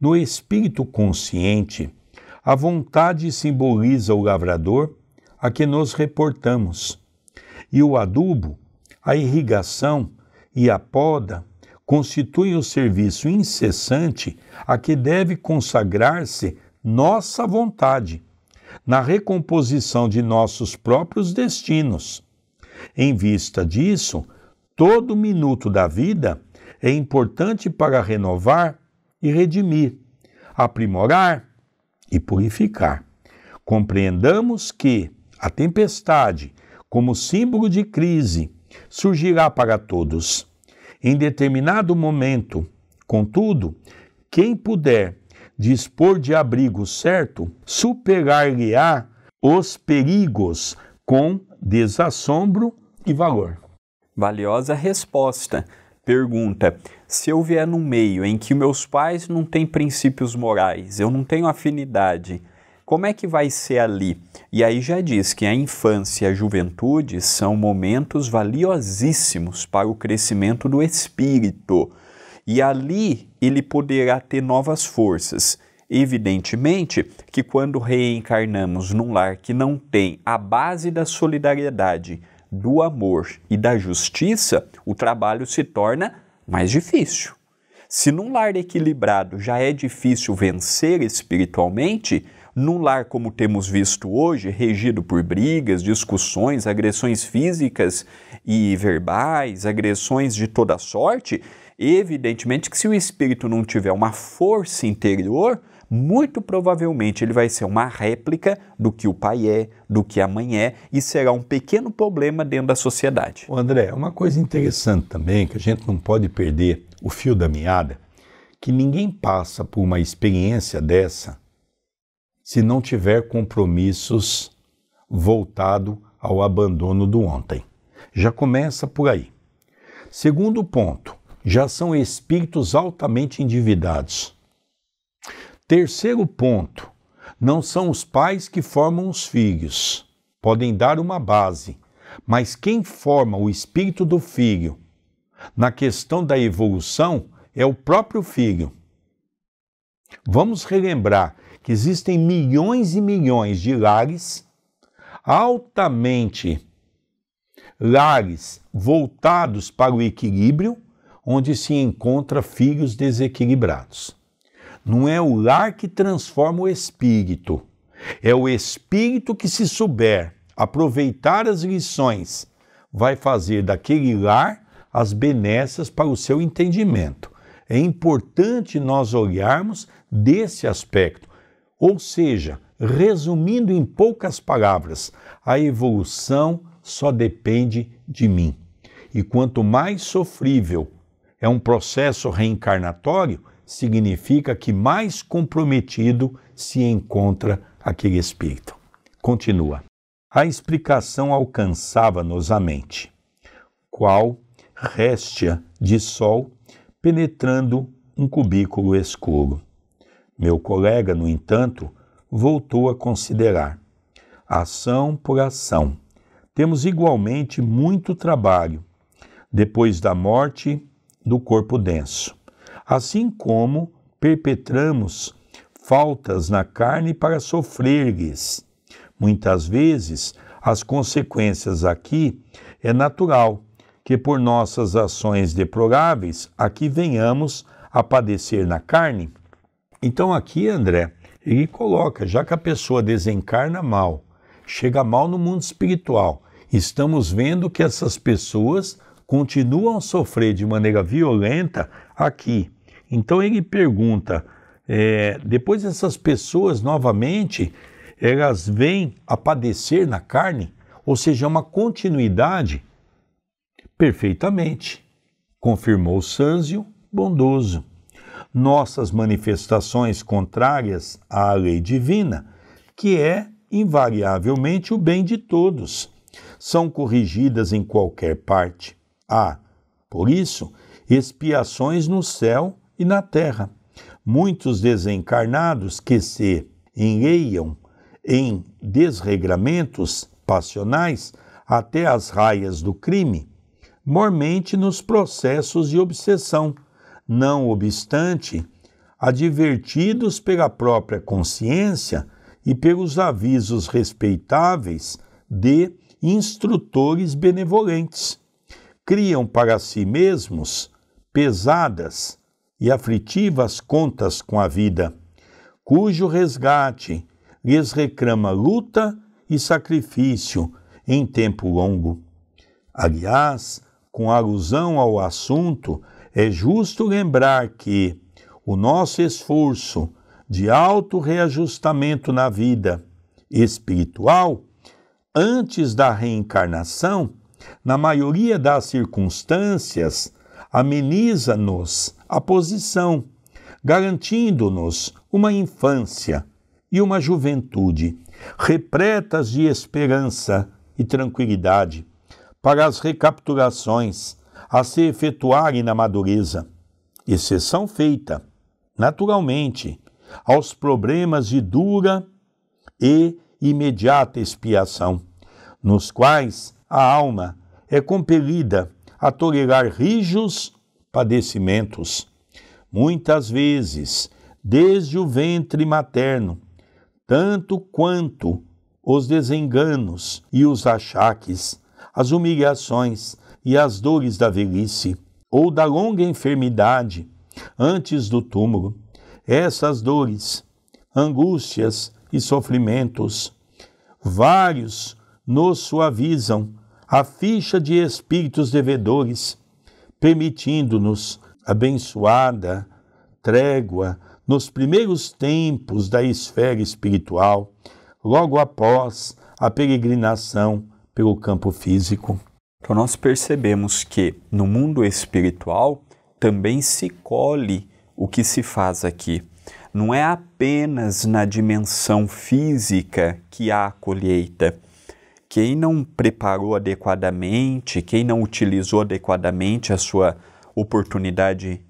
no espírito consciente, a vontade simboliza o lavrador a que nos reportamos, e o adubo, a irrigação e a poda constituem o serviço incessante a que deve consagrar-se nossa vontade, na recomposição de nossos próprios destinos. Em vista disso, todo minuto da vida é importante para renovar e redimir, aprimorar e purificar. Compreendamos que a tempestade, como símbolo de crise, surgirá para todos. Em determinado momento, contudo, quem puder dispor de abrigo certo, superar-lhe-á os perigos com desassombro e valor. Valiosa resposta. Pergunta: se eu vier num meio em que meus pais não têm princípios morais, eu não tenho afinidade, como é que vai ser ali? E aí já diz que a infância e a juventude são momentos valiosíssimos para o crescimento do espírito. E ali ele poderá ter novas forças. Evidentemente que quando reencarnamos num lar que não tem a base da solidariedade, do amor e da justiça, o trabalho se torna mais difícil. Se num lar equilibrado já é difícil vencer espiritualmente, num lar como temos visto hoje, regido por brigas, discussões, agressões físicas e verbais, agressões de toda sorte, evidentemente que se o espírito não tiver uma força interior, muito provavelmente ele vai ser uma réplica do que o pai é, do que a mãe é, e será um pequeno problema dentro da sociedade. O André, uma coisa interessante também, que a gente não pode perder o fio da meada, que ninguém passa por uma experiência dessa se não tiver compromissos voltado ao abandono do ontem. Já começa por aí. Segundo ponto, já são espíritos altamente endividados. Terceiro ponto, não são os pais que formam os filhos. Podem dar uma base, mas quem forma o espírito do filho na questão da evolução é o próprio filho. Vamos relembrar que existem milhões e milhões de lares altamente lares voltados para o equilíbrio, onde se encontra filhos desequilibrados. Não é o lar que transforma o espírito, é o espírito que se souber aproveitar as lições, vai fazer daquele lar as benesses para o seu entendimento. É importante nós olharmos desse aspecto ou seja, resumindo em poucas palavras, a evolução só depende de mim. E quanto mais sofrível é um processo reencarnatório, significa que mais comprometido se encontra aquele espírito. Continua. A explicação alcançava-nos a mente, qual réstia de sol penetrando um cubículo escuro. Meu colega, no entanto, voltou a considerar. Ação por ação. Temos igualmente muito trabalho depois da morte do corpo denso, assim como perpetramos faltas na carne para sofrer-lhes. Muitas vezes, as consequências aqui é natural que por nossas ações deploráveis aqui venhamos a padecer na carne então aqui, André, ele coloca, já que a pessoa desencarna mal, chega mal no mundo espiritual, estamos vendo que essas pessoas continuam a sofrer de maneira violenta aqui. Então ele pergunta, é, depois essas pessoas novamente, elas vêm a padecer na carne? Ou seja, é uma continuidade? Perfeitamente, confirmou Sânsio bondoso nossas manifestações contrárias à lei divina, que é invariavelmente o bem de todos, são corrigidas em qualquer parte. Há, por isso, expiações no céu e na terra. Muitos desencarnados que se enleiam em desregramentos passionais até as raias do crime, mormente nos processos de obsessão não obstante, advertidos pela própria consciência e pelos avisos respeitáveis de instrutores benevolentes, criam para si mesmos pesadas e aflitivas contas com a vida, cujo resgate lhes reclama luta e sacrifício em tempo longo. Aliás, com alusão ao assunto é justo lembrar que o nosso esforço de auto-reajustamento na vida espiritual, antes da reencarnação, na maioria das circunstâncias, ameniza-nos a posição, garantindo-nos uma infância e uma juventude repletas de esperança e tranquilidade para as recapturações a se efetuarem na madureza, exceção feita, naturalmente, aos problemas de dura e imediata expiação, nos quais a alma é compelida a tolerar rijos padecimentos, muitas vezes desde o ventre materno, tanto quanto os desenganos e os achaques, as humilhações, e as dores da velhice ou da longa enfermidade antes do túmulo. Essas dores, angústias e sofrimentos, vários nos suavizam a ficha de espíritos devedores, permitindo-nos abençoada trégua nos primeiros tempos da esfera espiritual, logo após a peregrinação pelo campo físico. Então, nós percebemos que no mundo espiritual também se colhe o que se faz aqui. Não é apenas na dimensão física que há a colheita. Quem não preparou adequadamente, quem não utilizou adequadamente a sua oportunidade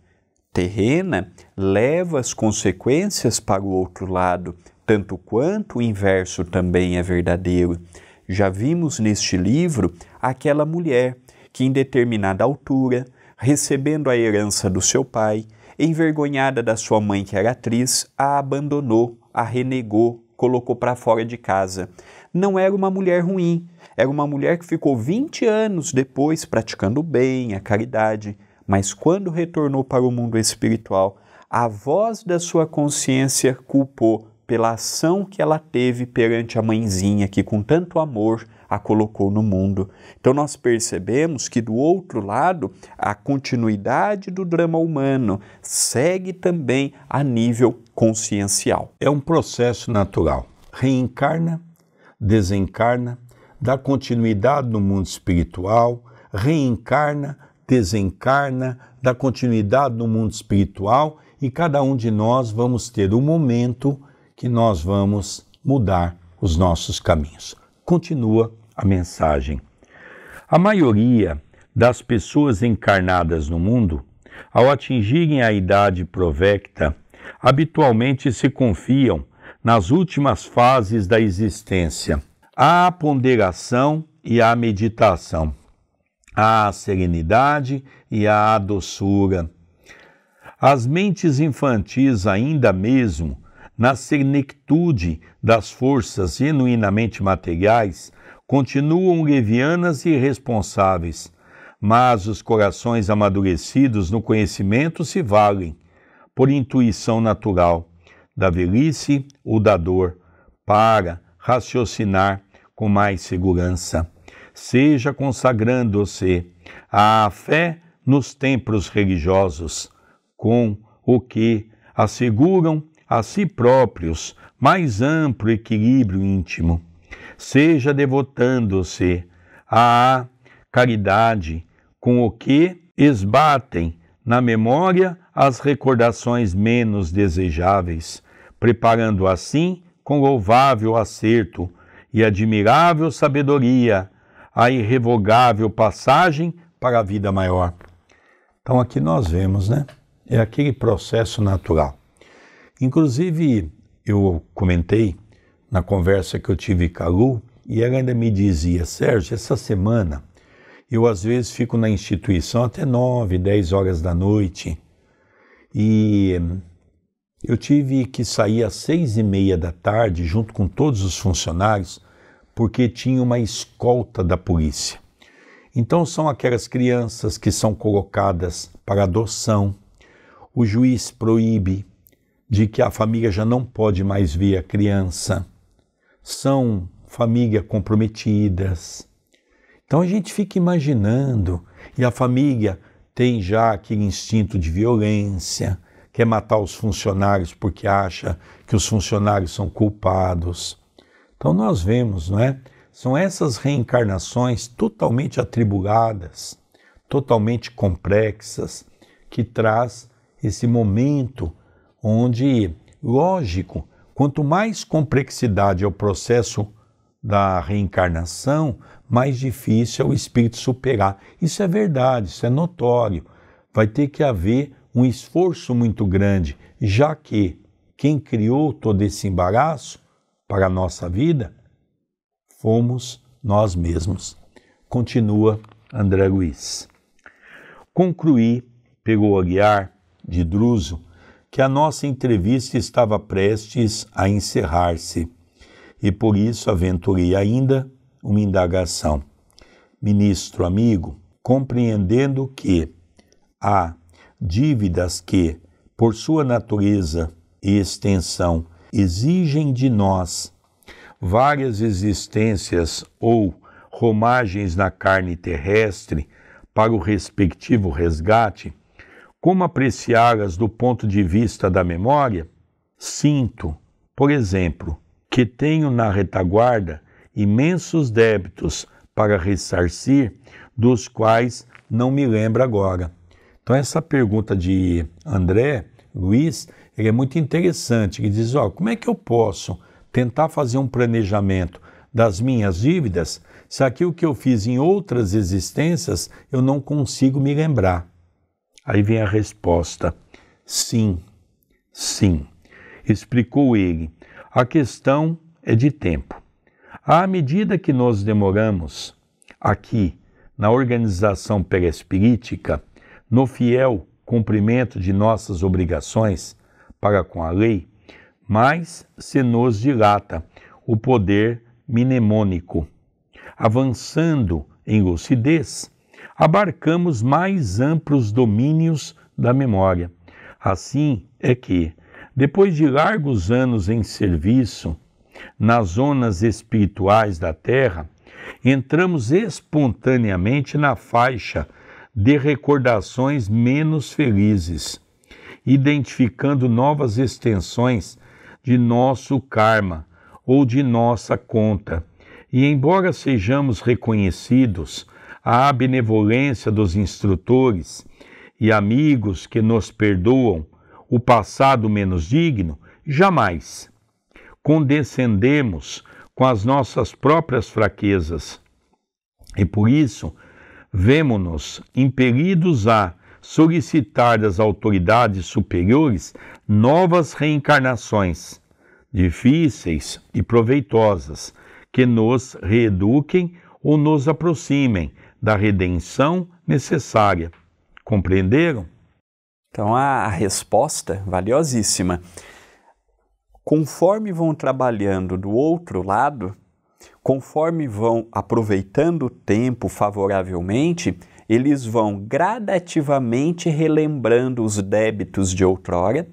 terrena, leva as consequências para o outro lado, tanto quanto o inverso também é verdadeiro. Já vimos neste livro aquela mulher que, em determinada altura, recebendo a herança do seu pai, envergonhada da sua mãe que era atriz, a abandonou, a renegou, colocou para fora de casa. Não era uma mulher ruim, era uma mulher que ficou 20 anos depois praticando o bem, a caridade, mas quando retornou para o mundo espiritual, a voz da sua consciência culpou pela ação que ela teve perante a mãezinha que com tanto amor a colocou no mundo. Então nós percebemos que do outro lado, a continuidade do drama humano segue também a nível consciencial. É um processo natural. Reencarna, desencarna, dá continuidade no mundo espiritual, reencarna, desencarna, dá continuidade no mundo espiritual e cada um de nós vamos ter um momento que nós vamos mudar os nossos caminhos. Continua a mensagem. A maioria das pessoas encarnadas no mundo, ao atingirem a idade provecta, habitualmente se confiam nas últimas fases da existência, à ponderação e à meditação, à serenidade e à doçura. As mentes infantis ainda mesmo na senectude das forças genuinamente materiais, continuam levianas e irresponsáveis, mas os corações amadurecidos no conhecimento se valem, por intuição natural, da velhice ou da dor, para raciocinar com mais segurança. Seja consagrando-se à fé nos templos religiosos, com o que asseguram a si próprios mais amplo equilíbrio íntimo. Seja devotando-se à caridade, com o que esbatem na memória as recordações menos desejáveis, preparando assim, com louvável acerto e admirável sabedoria, a irrevogável passagem para a vida maior. Então aqui nós vemos, né? É aquele processo natural. Inclusive, eu comentei na conversa que eu tive com a Lu, e ela ainda me dizia, Sérgio, essa semana eu às vezes fico na instituição até nove, dez horas da noite, e hum, eu tive que sair às seis e meia da tarde, junto com todos os funcionários, porque tinha uma escolta da polícia. Então são aquelas crianças que são colocadas para adoção, o juiz proíbe, de que a família já não pode mais ver a criança. São família comprometidas. Então a gente fica imaginando, e a família tem já aquele instinto de violência, quer matar os funcionários porque acha que os funcionários são culpados. Então nós vemos, não é? São essas reencarnações totalmente atribuladas, totalmente complexas, que traz esse momento onde, lógico, quanto mais complexidade é o processo da reencarnação, mais difícil é o espírito superar. Isso é verdade, isso é notório. Vai ter que haver um esforço muito grande, já que quem criou todo esse embaraço para a nossa vida fomos nós mesmos. Continua André Luiz. Concluí, o aguiar de Druso, que a nossa entrevista estava prestes a encerrar-se e por isso aventurei ainda uma indagação. Ministro amigo, compreendendo que há dívidas que, por sua natureza e extensão, exigem de nós várias existências ou romagens na carne terrestre para o respectivo resgate, como apreciá-las do ponto de vista da memória? Sinto, por exemplo, que tenho na retaguarda imensos débitos para ressarcir, dos quais não me lembro agora. Então, essa pergunta de André Luiz é muito interessante. Ele diz: ó, oh, como é que eu posso tentar fazer um planejamento das minhas dívidas se aquilo que eu fiz em outras existências eu não consigo me lembrar? Aí vem a resposta: sim, sim. Explicou ele. A questão é de tempo. À medida que nós demoramos aqui na organização perespíritica, no fiel cumprimento de nossas obrigações para com a lei, mais se nos dilata o poder mnemônico, avançando em lucidez abarcamos mais amplos domínios da memória. Assim é que, depois de largos anos em serviço nas zonas espirituais da Terra, entramos espontaneamente na faixa de recordações menos felizes, identificando novas extensões de nosso karma ou de nossa conta. E, embora sejamos reconhecidos à benevolência dos instrutores e amigos que nos perdoam o passado menos digno, jamais condescendemos com as nossas próprias fraquezas. E por isso, vemos nos impelidos a solicitar das autoridades superiores novas reencarnações, difíceis e proveitosas, que nos reeduquem ou nos aproximem da redenção necessária. Compreenderam? Então, a resposta é valiosíssima. Conforme vão trabalhando do outro lado, conforme vão aproveitando o tempo favoravelmente, eles vão gradativamente relembrando os débitos de outrora,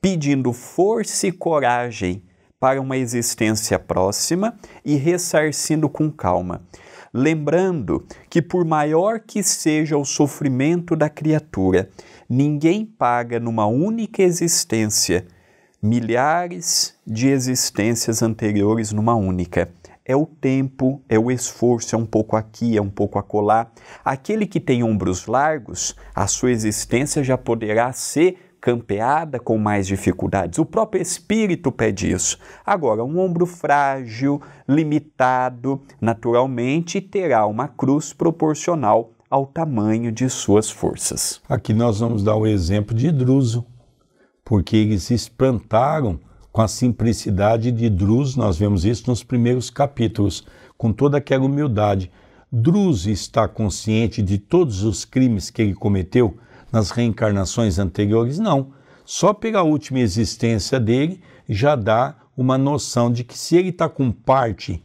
pedindo força e coragem para uma existência próxima e ressarcindo com calma lembrando que, por maior que seja o sofrimento da criatura, ninguém paga numa única existência milhares de existências anteriores numa única. É o tempo, é o esforço, é um pouco aqui, é um pouco acolá. Aquele que tem ombros largos, a sua existência já poderá ser campeada, com mais dificuldades. O próprio espírito pede isso. Agora, um ombro frágil, limitado, naturalmente, terá uma cruz proporcional ao tamanho de suas forças. Aqui nós vamos dar o exemplo de Druso, porque eles se espantaram com a simplicidade de Druso, nós vemos isso nos primeiros capítulos, com toda aquela humildade. Druso está consciente de todos os crimes que ele cometeu, nas reencarnações anteriores? Não. Só pela última existência dele já dá uma noção de que se ele está com parte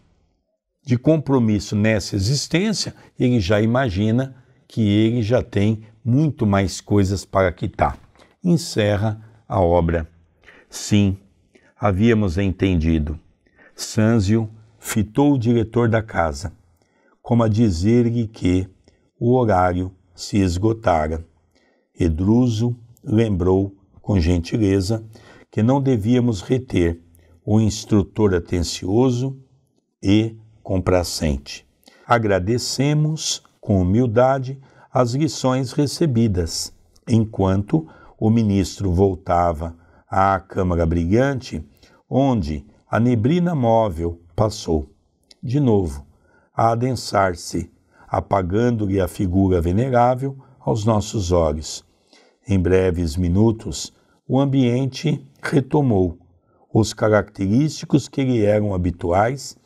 de compromisso nessa existência, ele já imagina que ele já tem muito mais coisas para quitar. Encerra a obra. Sim, havíamos entendido. Sanzio fitou o diretor da casa, como a dizer-lhe que o horário se esgotara. Edruso lembrou, com gentileza, que não devíamos reter o instrutor atencioso e complacente. Agradecemos, com humildade, as lições recebidas, enquanto o ministro voltava à Câmara Brilhante, onde a neblina móvel passou. De novo, a adensar-se, apagando-lhe a figura venerável aos nossos olhos. Em breves minutos, o ambiente retomou os característicos que lhe eram habituais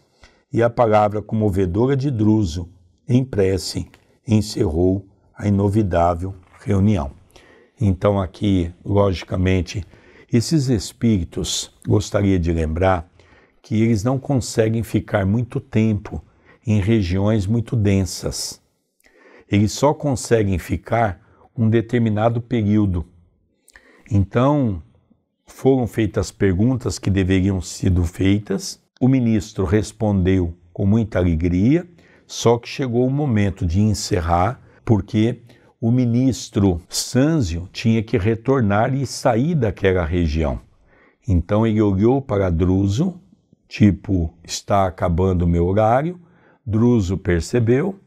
e a palavra comovedora de Druso, em prece, encerrou a inovidável reunião. Então, aqui, logicamente, esses espíritos, gostaria de lembrar que eles não conseguem ficar muito tempo em regiões muito densas eles só conseguem ficar um determinado período. Então, foram feitas perguntas que deveriam sido feitas. O ministro respondeu com muita alegria, só que chegou o momento de encerrar, porque o ministro Sanzio tinha que retornar e sair daquela região. Então ele olhou para Druso, tipo, está acabando o meu horário. Druso percebeu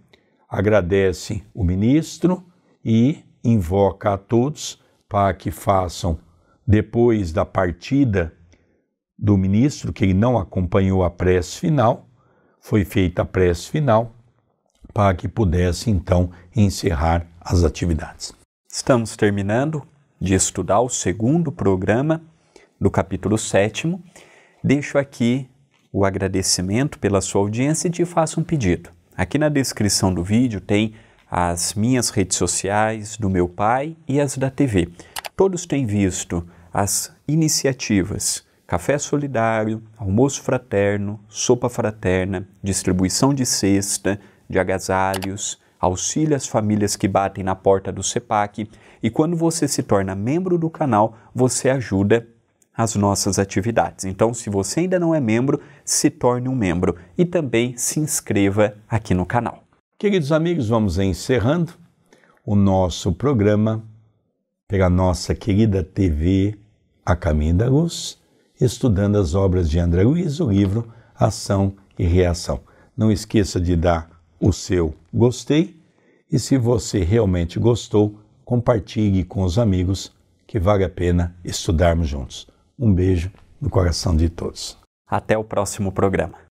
agradece o ministro e invoca a todos para que façam, depois da partida do ministro, que não acompanhou a prece final, foi feita a prece final para que pudesse então encerrar as atividades. Estamos terminando de estudar o segundo programa do capítulo 7. Deixo aqui o agradecimento pela sua audiência e te faço um pedido. Aqui na descrição do vídeo tem as minhas redes sociais, do meu pai e as da TV. Todos têm visto as iniciativas Café Solidário, Almoço Fraterno, Sopa Fraterna, Distribuição de Cesta, de Agasalhos, Auxílio às famílias que batem na porta do Sepac. e quando você se torna membro do canal, você ajuda as nossas atividades. Então, se você ainda não é membro, se torne um membro e também se inscreva aqui no canal. Queridos amigos, vamos encerrando o nosso programa pela nossa querida TV A Caminho da Luz, estudando as obras de André Luiz, o livro Ação e Reação. Não esqueça de dar o seu gostei e se você realmente gostou, compartilhe com os amigos que vale a pena estudarmos juntos. Um beijo no coração de todos. Até o próximo programa.